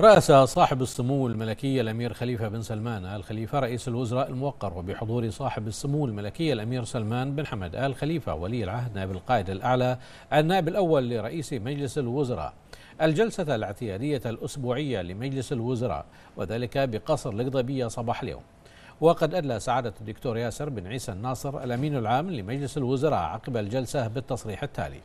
رأس صاحب السمو الملكي الأمير خليفة بن سلمان آل خليفة رئيس الوزراء الموقر وبحضور صاحب السمو الملكي الأمير سلمان بن حمد آل خليفة ولي العهد نائب القائد الأعلى النائب الأول لرئيس مجلس الوزراء الجلسة الاعتيادية الأسبوعية لمجلس الوزراء وذلك بقصر القضبية صباح اليوم وقد أدلى سعادة الدكتور ياسر بن عيسى الناصر الأمين العام لمجلس الوزراء عقب الجلسة بالتصريح التالي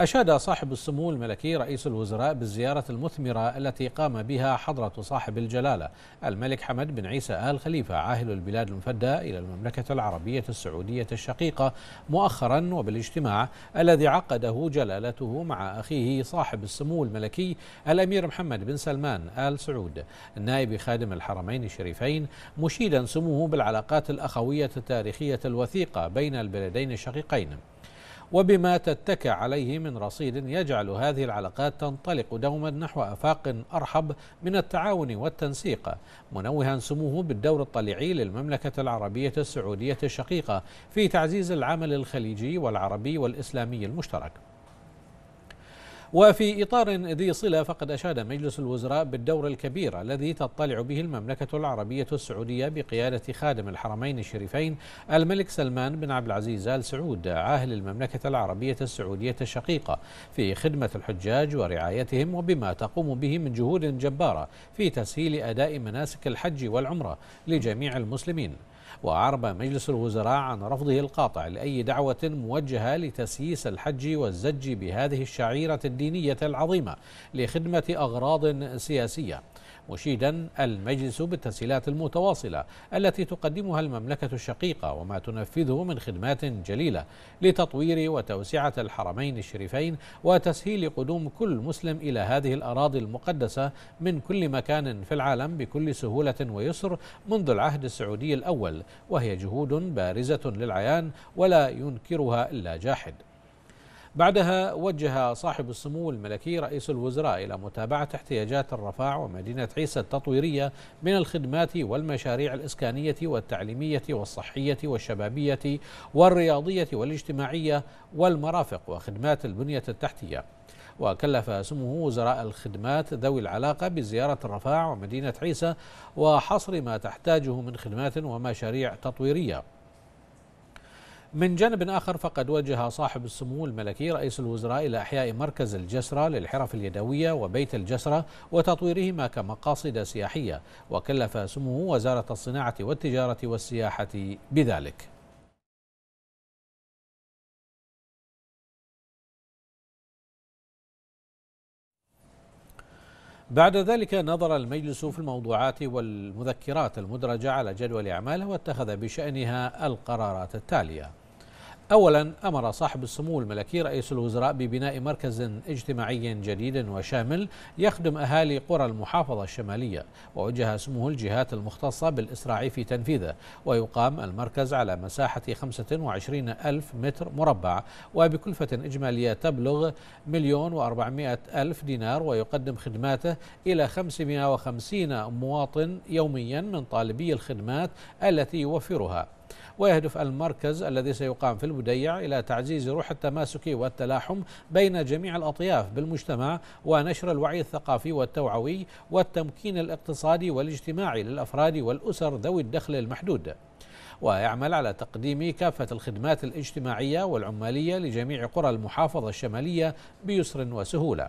أشاد صاحب السمو الملكي رئيس الوزراء بالزيارة المثمرة التي قام بها حضرة صاحب الجلالة الملك حمد بن عيسى آل خليفة عاهل البلاد المفدى إلى المملكة العربية السعودية الشقيقة مؤخرا وبالاجتماع الذي عقده جلالته مع أخيه صاحب السمو الملكي الأمير محمد بن سلمان آل سعود نائب خادم الحرمين الشريفين مشيدا سموه بالعلاقات الأخوية التاريخية الوثيقة بين البلدين الشقيقين وبما تتكى عليه من رصيد يجعل هذه العلاقات تنطلق دوما نحو افاق ارحب من التعاون والتنسيق منوها سموه بالدور الطليعي للمملكه العربيه السعوديه الشقيقه في تعزيز العمل الخليجي والعربي والاسلامي المشترك وفي إطار ذي صلة فقد أشاد مجلس الوزراء بالدور الكبير الذي تطلع به المملكة العربية السعودية بقيادة خادم الحرمين الشريفين الملك سلمان بن عبد العزيز آل سعود عاهل المملكة العربية السعودية الشقيقة في خدمة الحجاج ورعايتهم وبما تقوم به من جهود جبارة في تسهيل أداء مناسك الحج والعمرة لجميع المسلمين وأعرب مجلس الوزراء عن رفضه القاطع لأي دعوة موجهة لتسييس الحج والزج بهذه الشعيرة الدينية العظيمة لخدمة أغراض سياسية مشيدا المجلس بالتسهيلات المتواصلة التي تقدمها المملكة الشقيقة وما تنفذه من خدمات جليلة لتطوير وتوسعة الحرمين الشريفين وتسهيل قدوم كل مسلم إلى هذه الأراضي المقدسة من كل مكان في العالم بكل سهولة ويسر منذ العهد السعودي الأول وهي جهود بارزة للعيان ولا ينكرها إلا جاحد بعدها وجه صاحب السمو الملكي رئيس الوزراء إلى متابعة احتياجات الرفاع ومدينة عيسى التطويرية من الخدمات والمشاريع الإسكانية والتعليمية والصحية والشبابية والرياضية والاجتماعية والمرافق وخدمات البنية التحتية وكلف سموه وزراء الخدمات ذوي العلاقة بزيارة الرفاع ومدينة عيسى وحصر ما تحتاجه من خدمات ومشاريع تطويرية من جانب آخر فقد وجه صاحب السمو الملكي رئيس الوزراء إلى إحياء مركز الجسرة للحرف اليدوية وبيت الجسرة وتطويرهما كمقاصد سياحية وكلف سموه وزارة الصناعة والتجارة والسياحة بذلك بعد ذلك نظر المجلس في الموضوعات والمذكرات المدرجة على جدول أعماله واتخذ بشأنها القرارات التالية أولا أمر صاحب السمو الملكي رئيس الوزراء ببناء مركز اجتماعي جديد وشامل يخدم أهالي قرى المحافظة الشمالية ووجه سموه الجهات المختصة بالإسراع في تنفيذه ويقام المركز على مساحة 25 ألف متر مربع وبكلفة إجمالية تبلغ مليون وأربعمائة ألف دينار ويقدم خدماته إلى 550 مواطن يوميا من طالبي الخدمات التي يوفرها ويهدف المركز الذي سيقام في البديع إلى تعزيز روح التماسك والتلاحم بين جميع الأطياف بالمجتمع ونشر الوعي الثقافي والتوعوي والتمكين الاقتصادي والاجتماعي للأفراد والأسر ذوي الدخل المحدود ويعمل على تقديم كافة الخدمات الاجتماعية والعمالية لجميع قرى المحافظة الشمالية بيسر وسهولة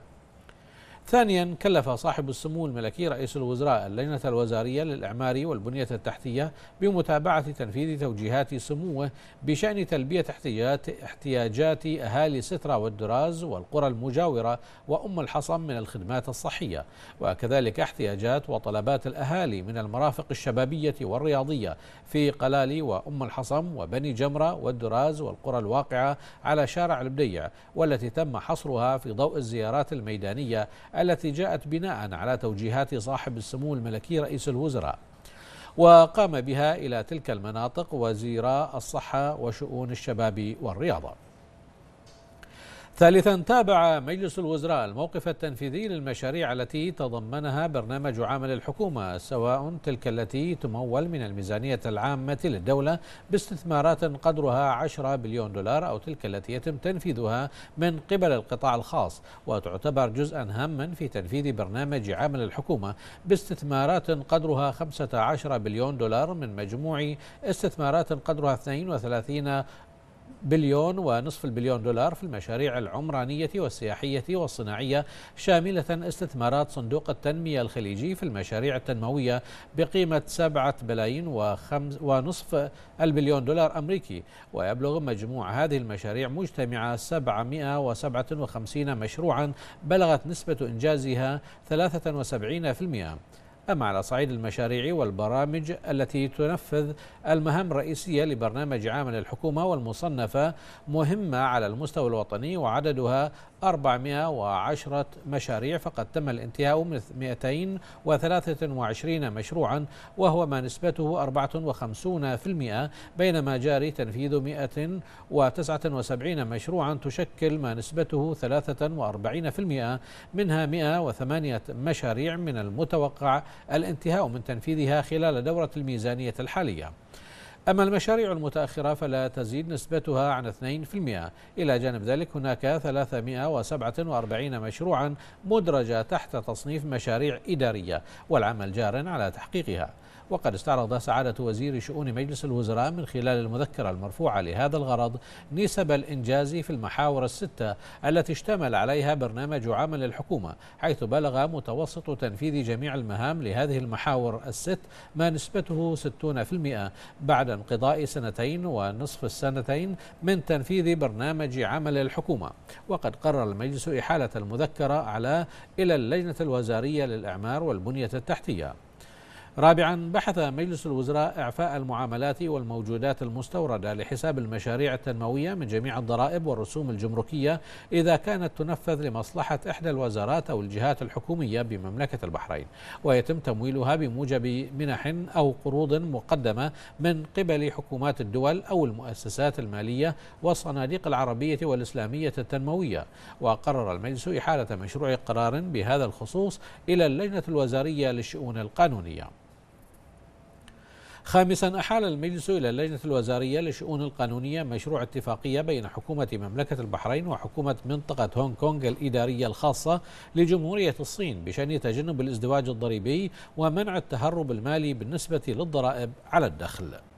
ثانيا كلف صاحب السمو الملكي رئيس الوزراء اللجنة الوزارية للإعمار والبنية التحتية بمتابعة تنفيذ توجيهات سموه بشأن تلبية احتياجات أهالي سترة والدراز والقرى المجاورة وأم الحصم من الخدمات الصحية وكذلك احتياجات وطلبات الأهالي من المرافق الشبابية والرياضية في قلالي وأم الحصم وبني جمرة والدراز والقرى الواقعة على شارع البديع والتي تم حصرها في ضوء الزيارات الميدانية التي جاءت بناء على توجيهات صاحب السمو الملكي رئيس الوزراء وقام بها إلى تلك المناطق وزيرا الصحة وشؤون الشباب والرياضة ثالثا تابع مجلس الوزراء الموقف التنفيذي للمشاريع التي تضمنها برنامج عمل الحكومة سواء تلك التي تمول من الميزانية العامة للدولة باستثمارات قدرها 10 بليون دولار أو تلك التي يتم تنفيذها من قبل القطاع الخاص وتعتبر جزءا هاما في تنفيذ برنامج عمل الحكومة باستثمارات قدرها 15 بليون دولار من مجموع استثمارات قدرها 32 بليون ونصف البليون دولار في المشاريع العمرانية والسياحية والصناعية شاملة استثمارات صندوق التنمية الخليجي في المشاريع التنموية بقيمة سبعة بلايين ونصف البليون دولار أمريكي ويبلغ مجموع هذه المشاريع مجتمعة 757 مشروعا بلغت نسبة إنجازها 73% أما على صعيد المشاريع والبرامج التي تنفذ المهام الرئيسية لبرنامج عام للحكومة والمصنفة مهمة على المستوى الوطني وعددها 410 مشاريع فقد تم الانتهاء من 223 مشروعا وهو ما نسبته 54% بينما جاري تنفيذ 179 مشروعا تشكل ما نسبته 43% منها 108 مشاريع من المتوقع الانتهاء من تنفيذها خلال دورة الميزانية الحالية أما المشاريع المتأخرة فلا تزيد نسبتها عن 2% إلى جانب ذلك هناك 347 مشروعا مدرجة تحت تصنيف مشاريع إدارية والعمل جار على تحقيقها وقد استعرض سعادة وزير شؤون مجلس الوزراء من خلال المذكرة المرفوعة لهذا الغرض نسب الإنجاز في المحاور الستة التي اشتمل عليها برنامج عمل الحكومة حيث بلغ متوسط تنفيذ جميع المهام لهذه المحاور الست ما نسبته 60% بعد انقضاء سنتين ونصف السنتين من تنفيذ برنامج عمل الحكومة وقد قرر المجلس إحالة المذكرة على إلى اللجنة الوزارية للإعمار والبنية التحتية رابعا بحث مجلس الوزراء إعفاء المعاملات والموجودات المستوردة لحساب المشاريع التنموية من جميع الضرائب والرسوم الجمركية إذا كانت تنفذ لمصلحة إحدى الوزارات أو الجهات الحكومية بمملكة البحرين ويتم تمويلها بموجب منح أو قروض مقدمة من قبل حكومات الدول أو المؤسسات المالية والصناديق العربية والإسلامية التنموية وقرر المجلس إحالة مشروع قرار بهذا الخصوص إلى اللجنة الوزارية للشؤون القانونية خامسا أحال المجلس إلى اللجنة الوزارية للشؤون القانونية مشروع اتفاقية بين حكومة مملكة البحرين وحكومة منطقة هونغ كونغ الإدارية الخاصة لجمهورية الصين بشأن تجنب الازدواج الضريبي ومنع التهرب المالي بالنسبة للضرائب على الدخل